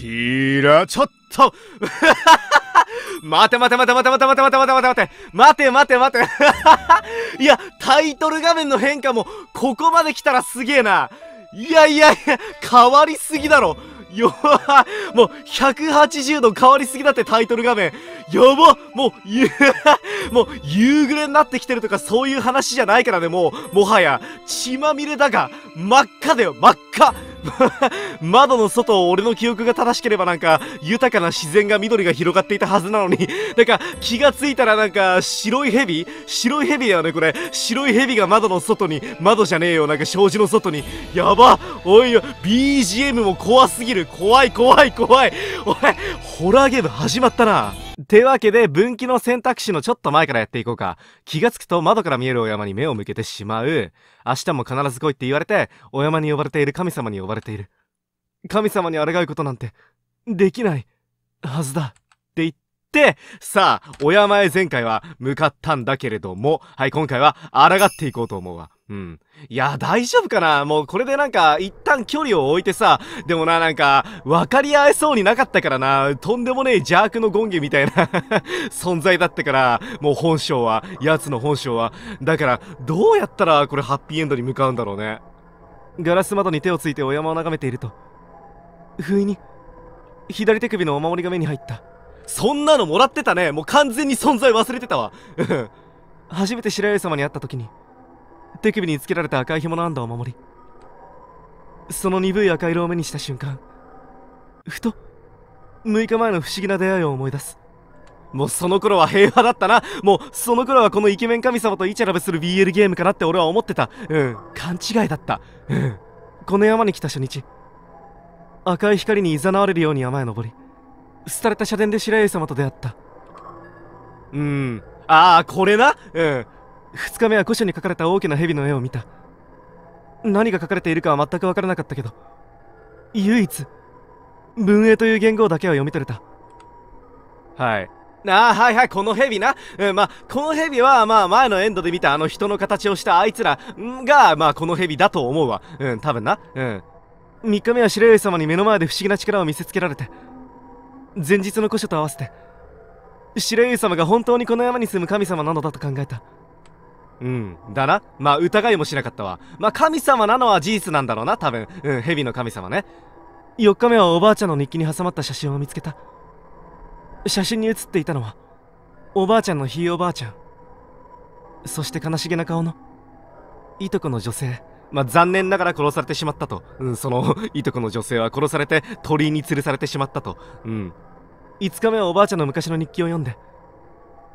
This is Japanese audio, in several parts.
ちら、ちょっと 待て待て待て待て待て待て待て待て待て待て待て待て いや、タイトル画面の変化も、ここまで来たらすげえな。いやいやいや、変わりすぎだろ。よもう180度変わりすぎだってタイトル画面。やばもう、ゆ、もう、夕暮れになってきてるとかそういう話じゃないからね、もう、もはや、血まみれだが、真っ赤だよ、真っ赤 窓の外を俺の記憶が正しければなんか、豊かな自然が緑が広がっていたはずなのに、なんか、気がついたらなんか、白い蛇白い蛇だよね、これ。白い蛇が窓の外に、窓じゃねえよ、なんか障子の外に。やばおいよ、BGM も怖すぎる。怖い怖い怖い。おい、ホラーゲーム始まったな。てわけで、分岐の選択肢のちょっと前からやっていこうか。気がつくと窓から見えるお山に目を向けてしまう。明日も必ず来いって言われて、お山に呼ばれている神様に呼ばれている。神様に抗うことなんて、できない、はずだ。って言っ、さあ、お山へ前回は向かったんだけれども、はい、今回は抗っていこうと思うわ。うん。いや、大丈夫かなもうこれでなんか、一旦距離を置いてさ、でもな、なんか、分かり合えそうになかったからな、とんでもねえ邪悪の権化みたいな 存在だったから、もう本性は、奴の本性は。だから、どうやったらこれハッピーエンドに向かうんだろうね。ガラス窓に手をついてお山を眺めていると、不意に、左手首のお守りが目に入った。そんなのもらってたね。もう完全に存在忘れてたわ。初めて白合様に会った時に、手首につけられた赤い紐の安打を守り、その鈍い赤色を目にした瞬間、ふと、6日前の不思議な出会いを思い出す。もうその頃は平和だったな。もうその頃はこのイケメン神様とイチャラブする BL ゲームかなって俺は思ってた。うん。勘違いだった。うん。この山に来た初日、赤い光に誘われるように山へ登り、廃れた社殿で白百合様と出会ったうんああこれなうん2日目は古書に書かれた大きな蛇の絵を見た何が書かれているかは全く分からなかったけど唯一文英という言語だけは読み取れたはいああはいはいこの蛇な、うん、まあこの蛇はまあ前のエンドで見たあの人の形をしたあいつらがまあこの蛇だと思うわうん多分なうん3日目は白百合様に目の前で不思議な力を見せつけられて前日の古書と合わせて白湯様が本当にこの山に住む神様なのだと考えたうんだなまあ疑いもしなかったわまあ神様なのは事実なんだろうな多分うん蛇の神様ね4日目はおばあちゃんの日記に挟まった写真を見つけた写真に写っていたのはおばあちゃんのひいおばあちゃんそして悲しげな顔のいとこの女性まあ、残念ながら殺されてしまったと、うん、そのいとこの女性は殺されて鳥居に吊るされてしまったと、うん、5日目はおばあちゃんの昔の日記を読んで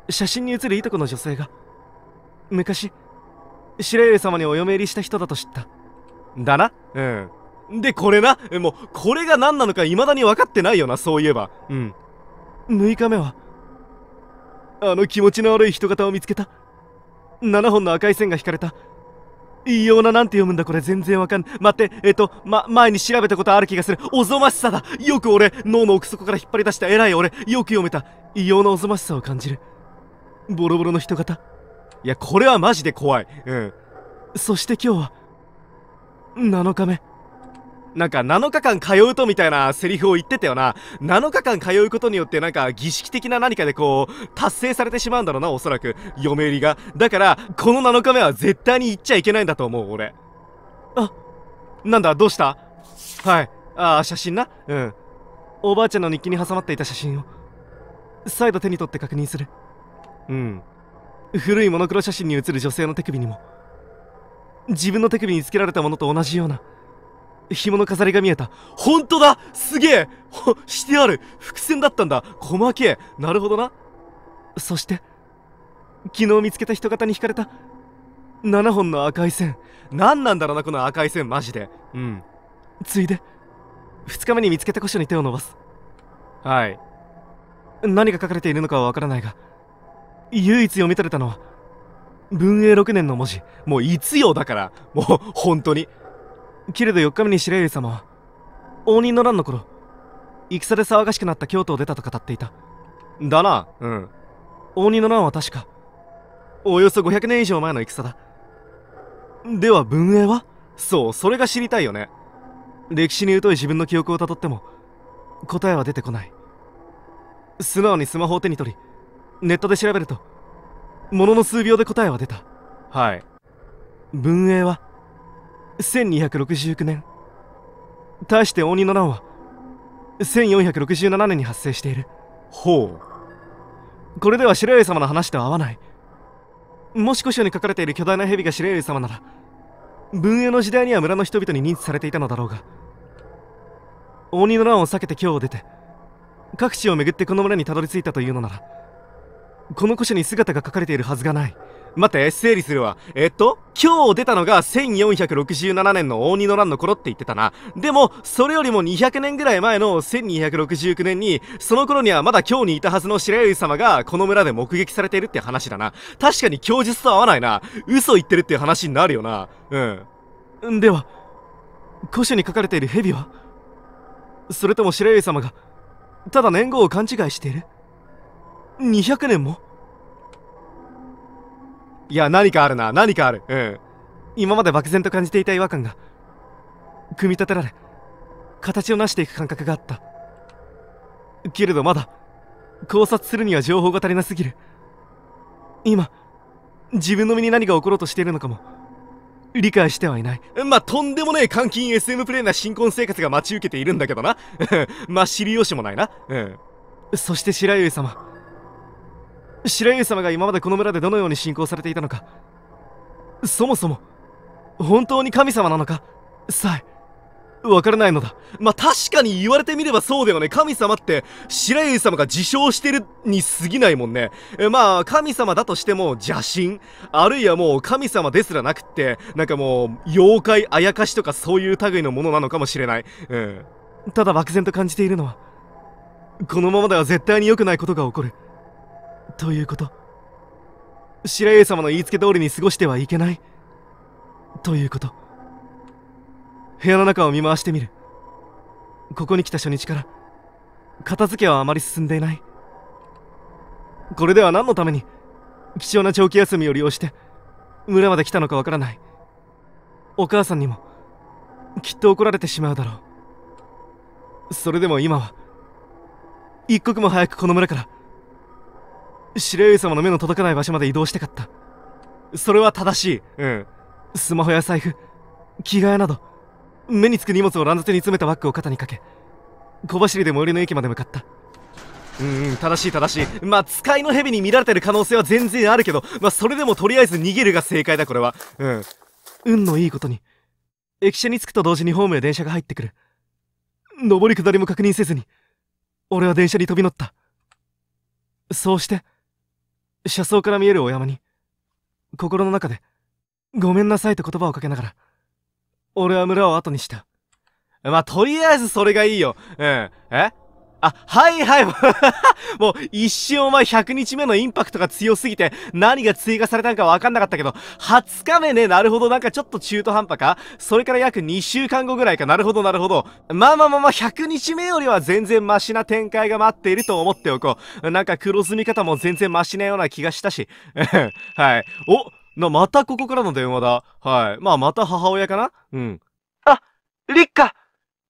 写真に写るいとこの女性が昔白百合様にお嫁入りした人だと知っただなうんでこれなもうこれが何なのか未だに分かってないよなそういえばうん6日目はあの気持ちの悪い人型を見つけた7本の赤い線が引かれた異様ななんて読むんだこれ全然わかん待ってえっ、ー、とま前に調べたことある気がするおぞましさだよく俺脳の奥底から引っ張り出した偉い俺よく読めた異様なおぞましさを感じるボロボロの人型いやこれはマジで怖いうんそして今日は7日目なんか7日間通うとみたいなセリフを言ってたよな。7日間通うことによってなんか儀式的な何かでこう、達成されてしまうんだろうな、おそらく。嫁入りが。だから、この7日目は絶対に行っちゃいけないんだと思う、俺。あ、なんだ、どうしたはい。ああ、写真な。うん。おばあちゃんの日記に挟まっていた写真を。再度手に取って確認する。うん。古いモノクロ写真に写る女性の手首にも。自分の手首につけられたものと同じような。紐の飾りが見えた。ほんとだすげえほ、してある伏線だったんだ細けえなるほどな。そして、昨日見つけた人型に惹かれた。7本の赤い線。何なんだろうな、この赤い線、マジで。うん。ついで、2日目に見つけた古書に手を伸ばす。はい。何が書かれているのかはわからないが、唯一読み取れたのは、文英6年の文字。もういつよだから。もう、本当に。けれど4日目に白百合様は応仁の乱の頃戦で騒がしくなった京都を出たと語っていただなうん応仁の乱は確かおよそ500年以上前の戦だでは文英はそうそれが知りたいよね歴史に疎い自分の記憶をたどっても答えは出てこない素直にスマホを手に取りネットで調べるとものの数秒で答えは出たはい文英は1269年対して鬼仁の乱は1467年に発生しているほうこれでは白百合様の話とは合わないもし古書に書かれている巨大な蛇が白百合様なら文英の時代には村の人々に認知されていたのだろうが鬼仁の乱を避けて京を出て各地を巡ってこの村にたどり着いたというのならこの古書に姿が書かれているはずがない待って、整理するわ。えっと、今日出たのが1467年の大二の乱の頃って言ってたな。でも、それよりも200年ぐらい前の1269年に、その頃にはまだ今日にいたはずの白百合様がこの村で目撃されているって話だな。確かに供述と合わないな。嘘言ってるって話になるよな。うん。では、古書に書かれている蛇はそれとも白百合様が、ただ年号を勘違いしている ?200 年もいや、何かあるな、何かある。うん。今まで漠然と感じていた違和感が、組み立てられ、形を成していく感覚があった。けれどまだ、考察するには情報が足りなすぎる。今、自分の身に何が起ころうとしているのかも、理解してはいない。まあ、とんでもねえ監禁 SM プレイな新婚生活が待ち受けているんだけどな。まあ、知りようしもないな。うん。そして白百合様。白雪様が今までこの村でどのように信仰されていたのかそもそも本当に神様なのかさえわからないのだまあ確かに言われてみればそうだよね神様って白雪様が自称してるに過ぎないもんねまあ神様だとしても邪神あるいはもう神様ですらなくってなんかもう妖怪あやかしとかそういう類のものなのかもしれない、うん、ただ漠然と感じているのはこのままでは絶対に良くないことが起こるということ白百様の言いつけ通りに過ごしてはいけないということ部屋の中を見回してみるここに来た初日から片付けはあまり進んでいないこれでは何のために貴重な長期休みを利用して村まで来たのかわからないお母さんにもきっと怒られてしまうだろうそれでも今は一刻も早くこの村から司令合様の目の届かない場所まで移動してかったそれは正しいうんスマホや財布着替えなど目につく荷物を乱雑に詰めたバッグを肩にかけ小走りで最寄りの駅まで向かったうん正しい正しいまあ使いの蛇に見られてる可能性は全然あるけどまあそれでもとりあえず逃げるが正解だこれはうん運のいいことに駅舎に着くと同時にホームへ電車が入ってくる上り下りも確認せずに俺は電車に飛び乗ったそうして車窓から見えるお山に、心の中で、ごめんなさいと言葉をかけながら、俺は村を後にした。まあ、とりあえずそれがいいよ。うん。えあ、はいはい。もう一瞬お前100日目のインパクトが強すぎて何が追加されたんかわかんなかったけど、20日目ね、なるほどなんかちょっと中途半端かそれから約2週間後ぐらいかなるほどなるほど。まあまあまあまあ100日目よりは全然マシな展開が待っていると思っておこう。なんか黒ずみ方も全然マシなような気がしたし。はい。おな、またここからの電話だ。はい。まあまた母親かなうん。あ、リッカ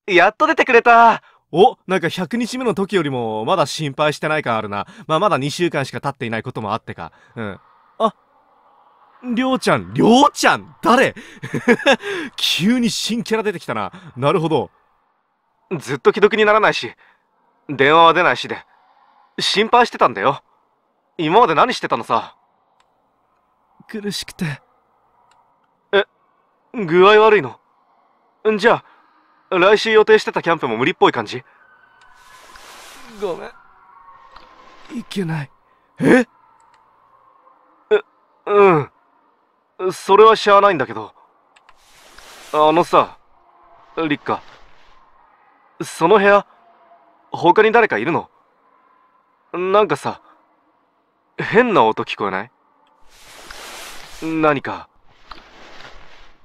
やっと出てくれたおなんか100日目の時よりもまだ心配してない感あるな。まあまだ2週間しか経っていないこともあってか。うん。あ、りょうちゃん、りょうちゃん誰 急に新キャラ出てきたな。なるほど。ずっと既読にならないし、電話は出ないしで、心配してたんだよ。今まで何してたのさ。苦しくて。え、具合悪いのじゃあ、来週予定してたキャンプも無理っぽい感じごめんいけないええうんそれはしゃあないんだけどあのさ立花その部屋他に誰かいるのなんかさ変な音聞こえない何か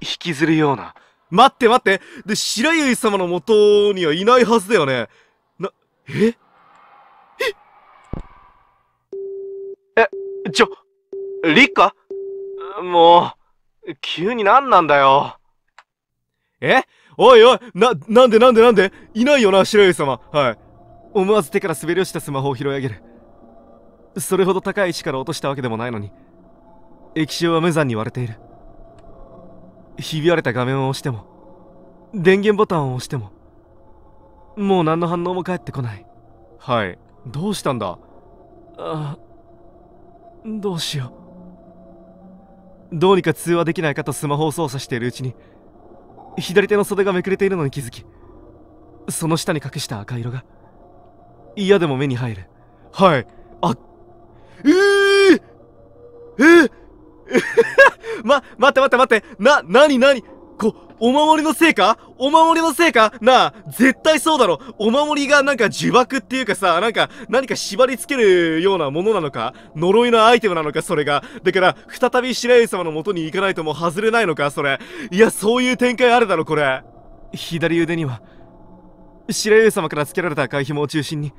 引きずるような待って待って。で、白百合様の元にはいないはずだよね。な、えええ、ちょ、立花もう、急に何なんだよ。えおいおい、な、なんでなんでなんでいないよな、白百合様。はい。思わず手から滑り落ちたスマホを拾い上げる。それほど高い位置から落としたわけでもないのに、液晶は無残に割れている。ひび割れた画面を押しても電源ボタンを押してももう何の反応も返ってこないはいどうしたんだあどうしようどうにか通話できないかとスマホを操作しているうちに左手の袖がめくれているのに気づきその下に隠した赤色が嫌でも目に入るはいあええええま、待って待って待ってな、なになにこ、お守りのせいかお守りのせいかなあ、絶対そうだろお守りがなんか呪縛っていうかさ、なんか、何か縛り付けるようなものなのか呪いのアイテムなのかそれが。だから、再び白合様の元に行かないともう外れないのかそれ。いや、そういう展開あるだろこれ。左腕には、白合様から付けられた赤い紐を中心に、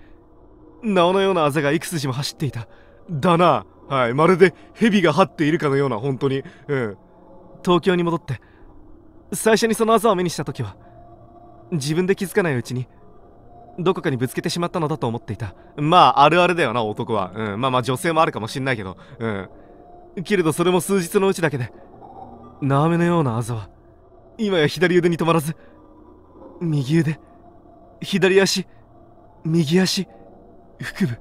おのようなあざが幾筋も走っていた。だな。はい、まるで蛇が這っているかのような本当にうん東京に戻って最初にその技を目にした時は自分で気づかないうちにどこかにぶつけてしまったのだと思っていたまああるあるだよな男は、うん、まあまあ女性もあるかもしんないけどうんけれどそれも数日のうちだけで縄めのようなあざは今や左腕に止まらず右腕左足右足腹部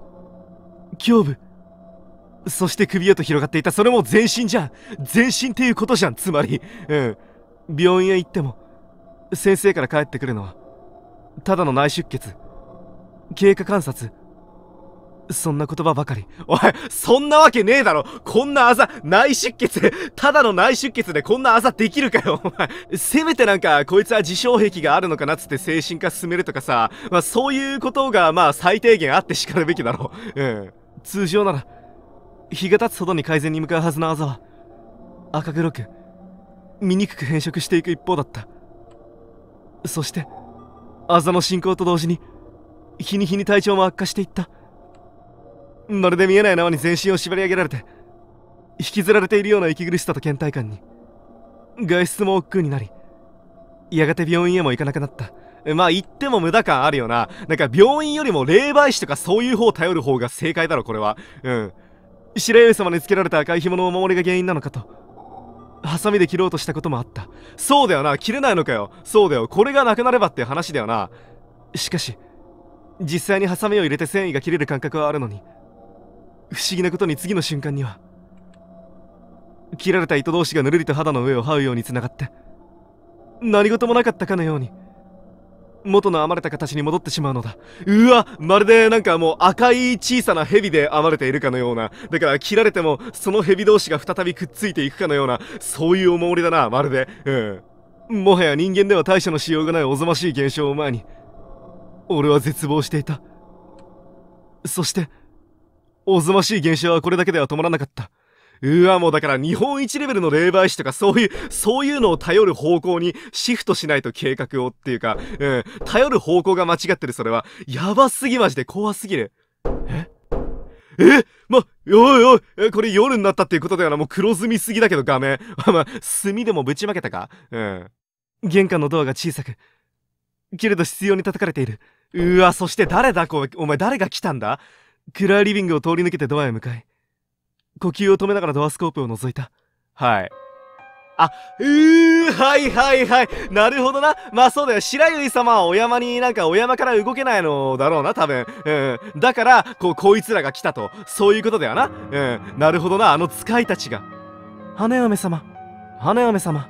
胸部そして首へと広がっていたそれも全身じゃん全身っていうことじゃんつまりうん病院へ行っても先生から帰ってくるのはただの内出血経過観察そんな言葉ばかりおいそんなわけねえだろこんなあざ内出血ただの内出血でこんなあざできるかよお前せめてなんかこいつは自傷癖があるのかなつって精神科進めるとかさ、まあ、そういうことがまあ最低限あってしかるべきだろうん通常なら日が経つほどに改善に向かうはずのあざは赤黒く醜く変色していく一方だったそしてあざの進行と同時に日に日に体調も悪化していったまるで見えない縄に全身を縛り上げられて引きずられているような息苦しさと倦怠感に外出も億劫になりやがて病院へも行かなくなったまあ言っても無駄感あるよななんか病院よりも霊媒師とかそういう方を頼る方が正解だろこれはうん白雪様につけられた赤い紐のお守りが原因なのかとハサミで切ろうとしたこともあったそうだよな切れないのかよそうだよこれがなくなればって話だよなしかし実際にハサミを入れて繊維が切れる感覚はあるのに不思議なことに次の瞬間には切られた糸同士がぬるりと肌の上を這うようにつながって何事もなかったかのように元の編まれた形に戻ってしまうのだうわまるでなんかもう赤い小さな蛇で暴れているかのようなだから切られてもその蛇同士が再びくっついていくかのようなそういうお守りだなまるでうんもはや人間では対処のしようがないおぞましい現象を前に俺は絶望していたそしておぞましい現象はこれだけでは止まらなかったうわ、もうだから日本一レベルの霊媒師とかそういう、そういうのを頼る方向にシフトしないと計画をっていうか、うん、頼る方向が間違ってるそれは。やばすぎマジで怖すぎる。ええま、おいおい、これ夜になったっていうことだよな、もう黒ずみすぎだけど画面。ま炭墨でもぶちまけたかうん。玄関のドアが小さく。けれど必要に叩かれている。うわ、そして誰だこお前誰が来たんだ暗いリビングを通り抜けてドアへ向かい。呼吸を止めながらドアスコープを覗いた。はい。あ、うー、はいはいはい。なるほどな。まあそうだよ。白百合様はお山になんかお山から動けないのだろうな、多分。うん。だから、こう、こいつらが来たと。そういうことだよな。うん。なるほどな、あの使いたちが。花嫁様。花嫁様。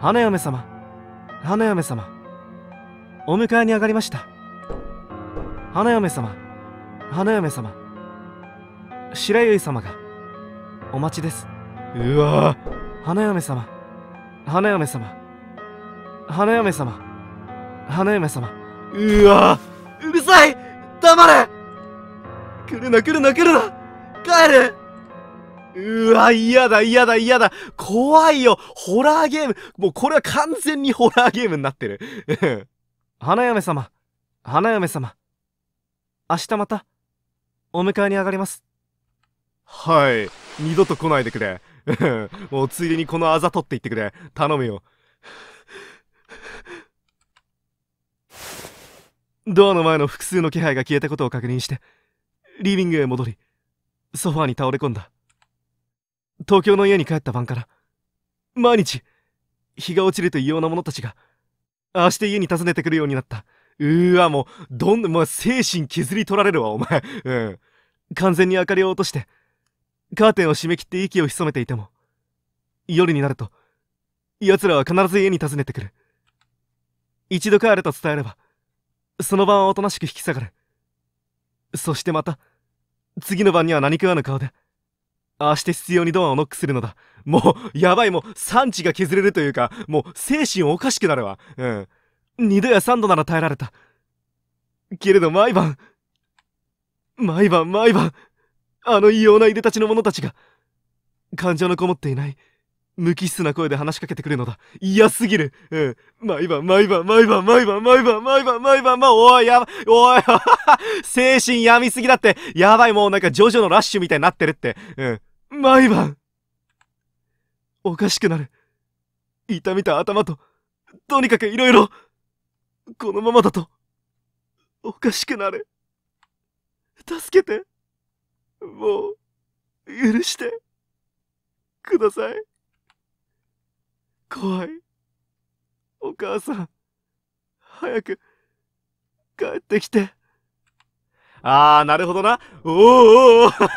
花嫁様。花嫁様。お迎えに上がりました。花嫁様。花嫁様白百合様がお待ちですうわ花嫁様花嫁様花嫁様花嫁様うわうるさい黙れ来るな来るな来るな帰れうわ、嫌だ、嫌だ、嫌だ。怖いよ。ホラーゲーム。もうこれは完全にホラーゲームになってる。花嫁様、花嫁様。明日また、お迎えに上がります。はい二度と来ないでくれ もうついでにこのあざとって言ってくれ頼むよ ドアの前の複数の気配が消えたことを確認してリビングへ戻りソファーに倒れ込んだ東京の家に帰った晩から毎日日が落ちると異様な者たちがああして家に訪ねてくるようになったうーわもうどんどん、ま精神削り取られるわお前うん完全に明かりを落としてカーテンを閉め切って息を潜めていても、夜になると、奴らは必ず家に訪ねてくる。一度帰れと伝えれば、その晩はおとなしく引き下がる。そしてまた、次の晩には何食わぬ顔で、ああして必要にドアをノックするのだ。もう、やばい、もう、産地が削れるというか、もう、精神おかしくなるわ。うん。二度や三度なら耐えられた。けれど毎晩、毎晩毎晩、あの異様ないでたちの者たちが感情のこもっていない無機質な声で話しかけてくるのだ嫌すぎるうん毎晩毎晩毎晩毎晩毎晩毎晩毎晩まあおいやばおい 精神病みすぎだってやばいもうなんかジョジョのラッシュみたいになってるってうん毎晩おかしくなる痛みた頭ととにかくいろいろこのままだとおかしくなる助けてもう、許して、ください。怖い。お母さん、早く、帰ってきて。あー、なるほどな。おーおー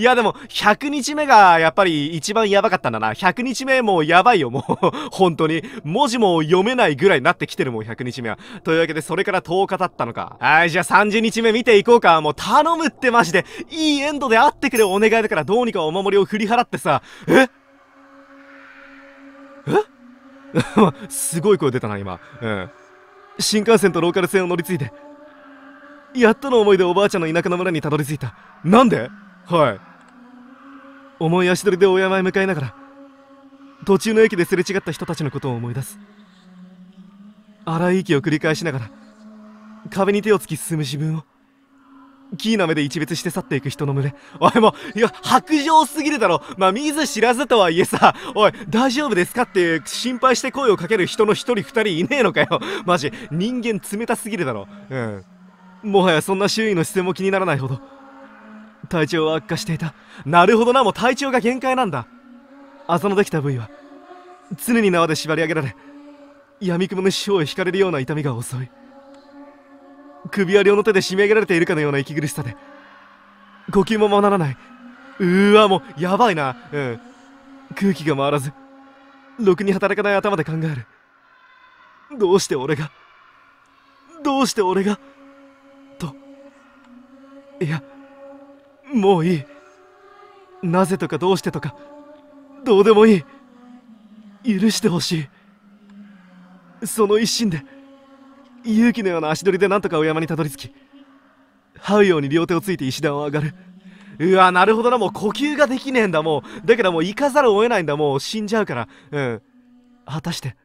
いや、でも、100日目がやっぱり一番やばかったんだな。100日目もうやばいよ、もう 本当に。文字も読めないぐらいになってきてるもん、100日目は。というわけで、それから10日経ったのか。はい、じゃあ30日目見ていこうか。もう頼むってマジで。いいエンドであってくれお願いだから、どうにかお守りを振り払ってさ。ええ すごい声出たな、今。うん。新幹線とローカル線を乗り継いで、やっとの思いでおばあちゃんの田舎の村にたどり着いたなんではい重い足取りで大山へ向かいながら途中の駅ですれ違った人たちのことを思い出す荒い息を繰り返しながら壁に手をつき進む自分をキーな目で一別して去っていく人の群れおいもういや白状すぎるだろまあ見ず知らずとはいえさおい大丈夫ですかって心配して声をかける人の1人2人いねえのかよマジ人間冷たすぎるだろうんもはやそんな周囲の視線も気にならないほど体調は悪化していたなるほどなもう体調が限界なんだあざのできた部位は常に縄で縛り上げられ闇雲の四方へ引かれるような痛みが襲い首は両の手で締め上げられているかのような息苦しさで呼吸もままならないうわもうやばいなうん空気が回らずろくに働かない頭で考えるどうして俺がどうして俺がいやもういいなぜとかどうしてとかどうでもいい許してほしいその一心で勇気のような足取りでなんとかお山にたどり着き這うように両手をついて石段を上がるうわなるほどなもう呼吸ができねえんだもうだけどもう行かざるを得ないんだもう死んじゃうからうん果たして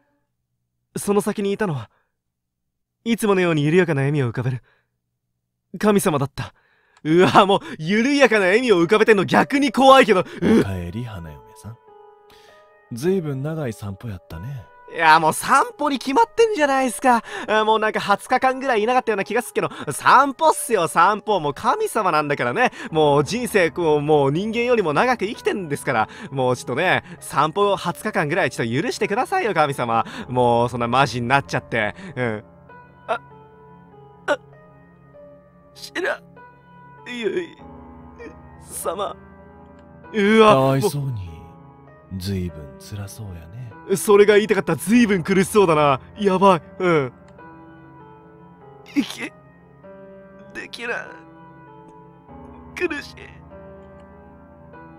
その先にいたのはいつものように緩やかな笑みを浮かべる神様だったうわもう緩やかな笑みを浮かべてんの逆に怖いけどおかえり花嫁さんずいぶん長い散歩やったねいやもう散歩に決まってんじゃないですかもうなんか20日間ぐらいいなかったような気がするけど散歩っすよ散歩もう神様なんだからねもう人生こうもう人間よりも長く生きてんですからもうちょっとね散歩20日間ぐらいちょっと許してくださいよ神様もうそんなマジになっちゃってうんああ知らゆい様うわかわいそうにずいぶん辛そうやねそれが言いたかったずいぶん苦しそうだなやばいうんいけできら苦しい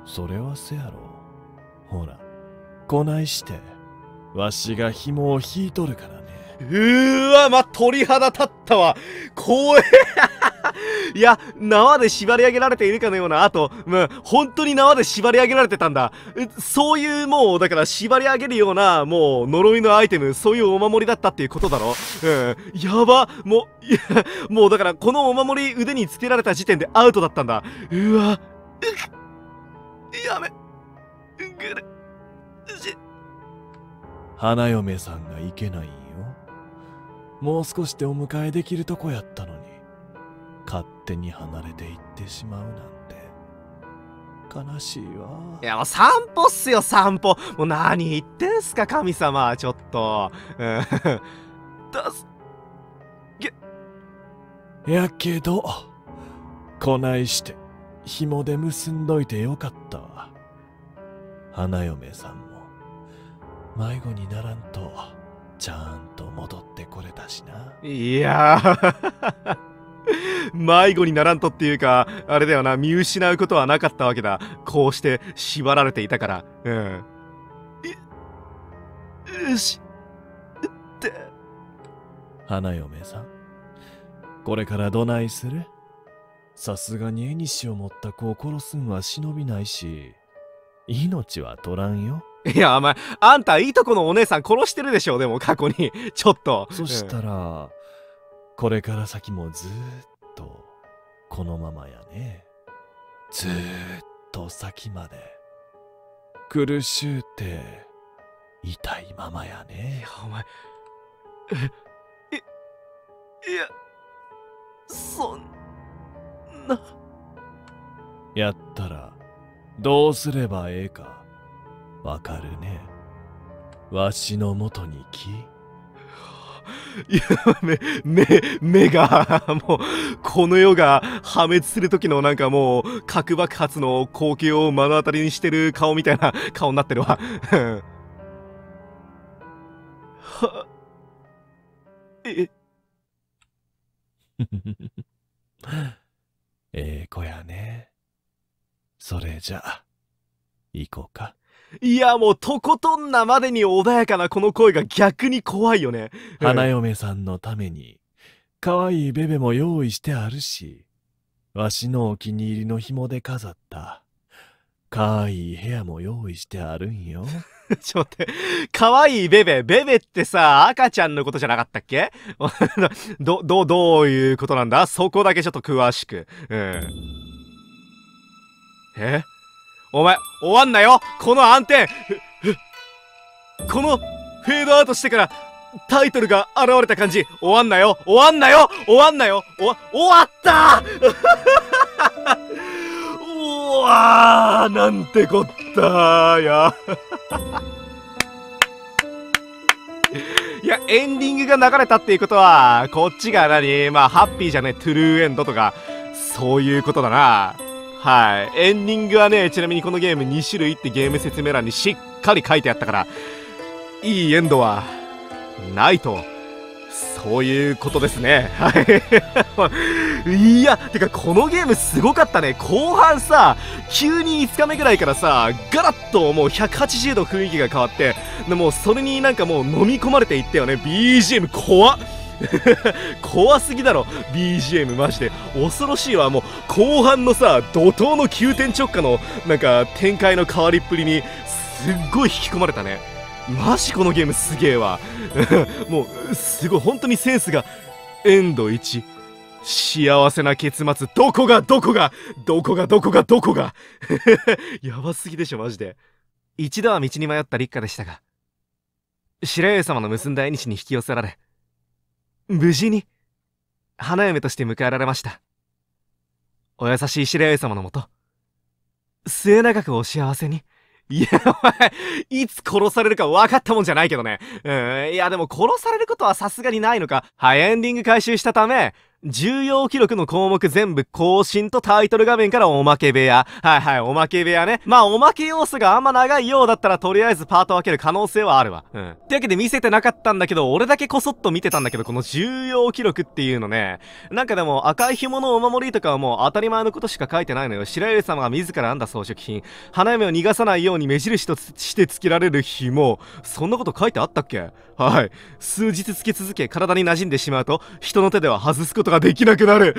それはせやろほらこないしてわしが紐を引いとるからねうーわま鳥肌立ったわ怖えいや、縄で縛り上げられているかのような、あと、うん、本当に縄で縛り上げられてたんだ。そういうもう、だから縛り上げるような、もう、呪いのアイテム、そういうお守りだったっていうことだろ。うん。やば、もう、いや、もうだからこのお守り腕につけられた時点でアウトだったんだ。うわ、うやめ、ぐれ、じ、花嫁さんがいけないよ。もう少しでお迎えできるとこやったのに。勝手に離れていってしまうなんて悲しいわいやもう散歩っすよ散歩もう何言ってんすか神様ちょっとうんだ やけどこないして紐で結んどいてよかったわ花嫁さんも迷子にならんとちゃんと戻ってこれたしないやー迷子にならんとっていうか、あれだよな、見失うことはなかったわけだ。こうして縛られていたから。うん。よし。って。花嫁さん。これからどないするさすがに絵を持った子を殺すんは忍びないし、命は取らんよ。いや、お前、あんた、いいとこのお姉さん殺してるでしょ、でも過去に。ちょっと。そしたら、うんこれから先もずっとこのままやねずっと先まで苦しゅうて痛いままやねいやお前えいやそんなやったらどうすればええかわかるねわしのもとに来いや、目、目、目が、もう、この世が破滅する時のなんかもう、核爆発の光景を目の当たりにしてる顔みたいな顔になってるわ。は、え ええ子やね。それじゃ、行こうか。いや、もう、とことんなまでに穏やかなこの声が逆に怖いよね。花嫁さんのために、可愛いベベも用意してあるし、わしのお気に入りの紐で飾った、可愛い部屋も用意してあるんよ。ちょっと待って。可愛いベベ。ベベってさ、赤ちゃんのことじゃなかったっけ ど、ど、どういうことなんだそこだけちょっと詳しく。うん。えお前、終わんなよこの暗転この、フェードアウトしてから、タイトルが現れた感じ、終わんなよ終わんなよ終わんなよ終わ、終わったうわーなんてこったーや。いや、エンディングが流れたっていうことは、こっちが何まあ、ハッピーじゃねトゥルーエンドとか、そういうことだな。はい。エンディングはね、ちなみにこのゲーム2種類ってゲーム説明欄にしっかり書いてあったから、いいエンドは、ないと、そういうことですね。はい。いや、てかこのゲームすごかったね。後半さ、急に5日目ぐらいからさ、ガラッともう180度雰囲気が変わって、でもそれになんかもう飲み込まれていったよね。BGM 怖っ 怖すぎだろ BGM マジで恐ろしいわもう後半のさ怒涛の急転直下のなんか展開の変わりっぷりにすっごい引き込まれたねマジこのゲームすげえわ もうすごい本当にセンスがエンド1幸せな結末どこがどこがどこがどこがどこが やばすぎでしょマジで一度は道に迷った立夏でしたが白雪様の結んだ縁日に引き寄せられ無事に、花嫁として迎えられました。お優しい白百様のもと、末永くお幸せに。いや、お前、いつ殺されるか分かったもんじゃないけどね。うん、いや、でも殺されることはさすがにないのか、早エンディング回収したため、重要記録の項目全部更新とタイトル画面からおまけ部屋。はいはい、おまけ部屋ね。まあ、おまけ要素があんま長いようだったら、とりあえずパート分ける可能性はあるわ。うん。ってわけで見せてなかったんだけど、俺だけこそっと見てたんだけど、この重要記録っていうのね。なんかでも、赤い紐のお守りとかはもう当たり前のことしか書いてないのよ。白百合様が自ら編んだ装飾品。花嫁を逃がさないように目印として付けられる紐。そんなこと書いてあったっけはい。数日つけ続け、体に馴染んでしまうと、人の手では外すことができなくなる。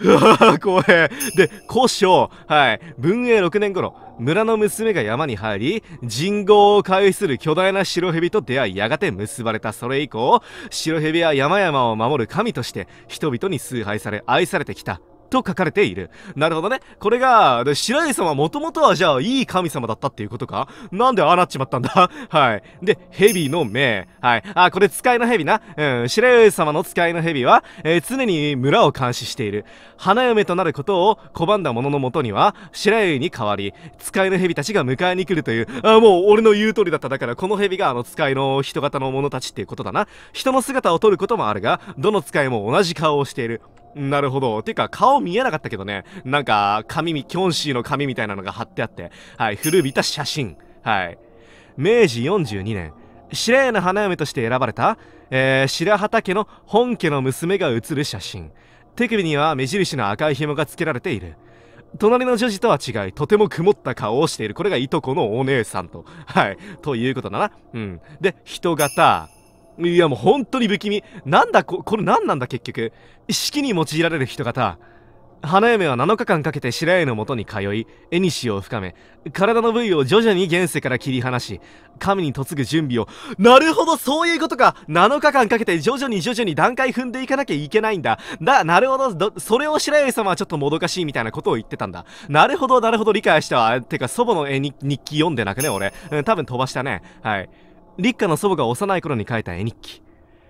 う わ怖え。で、古書、はい。文永6年頃、村の娘が山に入り、人号を介する巨大な白蛇と出会い、やがて結ばれた。それ以降、白蛇は山々を守る神として、人々に崇拝され、愛されてきた。と書かれている。なるほどね。これが、白石様はもともとはじゃあいい神様だったっていうことかなんでああなっちまったんだ はい。で、蛇の目。はい。あ、これ使いの蛇な。うん。白石様の使いの蛇は、えー、常に村を監視している。花嫁となることを拒んだ者のもとには、白合に代わり、使いの蛇たちが迎えに来るという、あ、もう俺の言う通りだった。だからこの蛇があの使いの人型の者たちっていうことだな。人の姿を取ることもあるが、どの使いも同じ顔をしている。なるほど。てか、顔見えなかったけどね。なんか、紙、キョンシーの紙みたいなのが貼ってあって。はい。古びた写真。はい。明治42年、白いの花嫁として選ばれた、えー、白畑家の本家の娘が写る写真。手首には目印の赤い紐がつけられている。隣の女児とは違い、とても曇った顔をしている。これがいとこのお姉さんと。はい。ということだな。うん。で、人型、いやもう本当に不気味。なんだこ、これ何なんだ結局。式に用いられる人型。花嫁は7日間かけて白合のもとに通い、絵にしを深め、体の部位を徐々に現世から切り離し、神に嫁ぐ準備を、なるほど、そういうことか !7 日間かけて徐々に徐々に段階踏んでいかなきゃいけないんだ。だ、なるほど、それを白合様はちょっともどかしいみたいなことを言ってたんだ。なるほど、なるほど、理解したわ。てか、祖母の絵に日記読んでなくね、俺。うん、多分飛ばしたね。はい。立夏の祖母が幼い頃に書いた絵日記、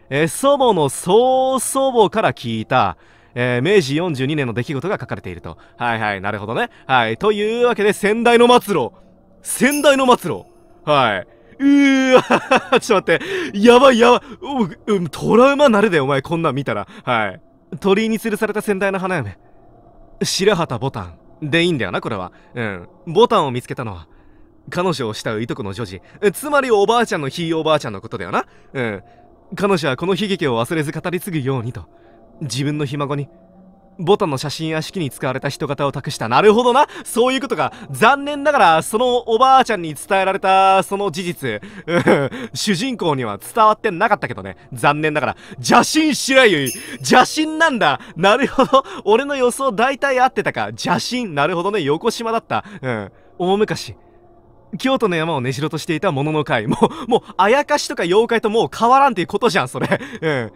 えー、祖母の曽祖母から聞いた、えー、明治42年の出来事が書かれていると。はいはい、なるほどね。はい。というわけで、先代の末路。先代の末路。はい。うーわ ちょっと待って。やばいやばい。うん、トラウマなるで、お前、こんなん見たら。はい。鳥居に吊るされた先代の花嫁。白旗ボタン。でいいんだよな、これは。うん。ボタンを見つけたのは、彼女を慕ういとこの女児つまりおばあちゃんのひいおばあちゃんのことだよなうん彼女はこの悲劇を忘れず語り継ぐようにと自分のひ孫にボタンの写真や式に使われた人型を託したなるほどなそういうことか残念ながらそのおばあちゃんに伝えられたその事実主人公には伝わってなかったけどね残念ながら邪神白ゆい。邪神なんだなるほど俺の予想大体合ってたか邪神なるほどね横島だったうん大昔京都の山を根城としていたものの会もうもうあやかしとか妖怪ともう変わらんっていうことじゃんそれ うん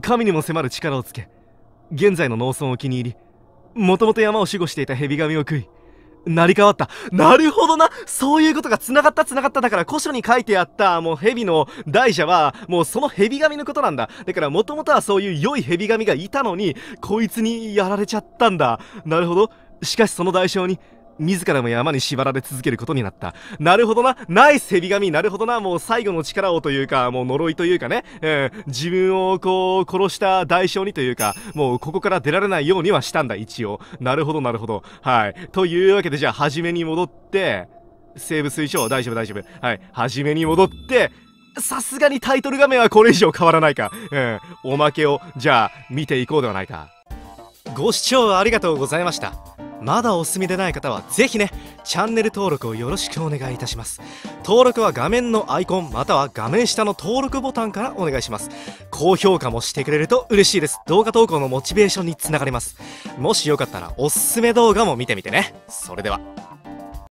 神にも迫る力をつけ現在の農村を気に入りもともと山を守護していた蛇神を食い成り変わったなるほどなそういうことが繋がった繋がっただから古書に書いてあったもう蛇の大蛇はもうその蛇神のことなんだだからもともとはそういう良い蛇神がいたのにこいつにやられちゃったんだなるほどしかしその代償に自らも山に縛られ続けることになった。なるほどな。ナイス蛇神。なるほどな。もう最後の力をというか、もう呪いというかね。自分をこう、殺した代償にというか、もうここから出られないようにはしたんだ、一応。なるほど、なるほど。はい。というわけで、じゃあ、初めに戻って、セーブ推奨、大丈夫、大丈夫。はい。初めに戻って、さすがにタイトル画面はこれ以上変わらないか。うん。おまけを、じゃあ、見ていこうではないか。ご視聴ありがとうございました。まだお済みでない方はぜひねチャンネル登録をよろしくお願いいたします登録は画面のアイコンまたは画面下の登録ボタンからお願いします高評価もしてくれると嬉しいです動画投稿のモチベーションにつながりますもしよかったらおすすめ動画も見てみてねそれでは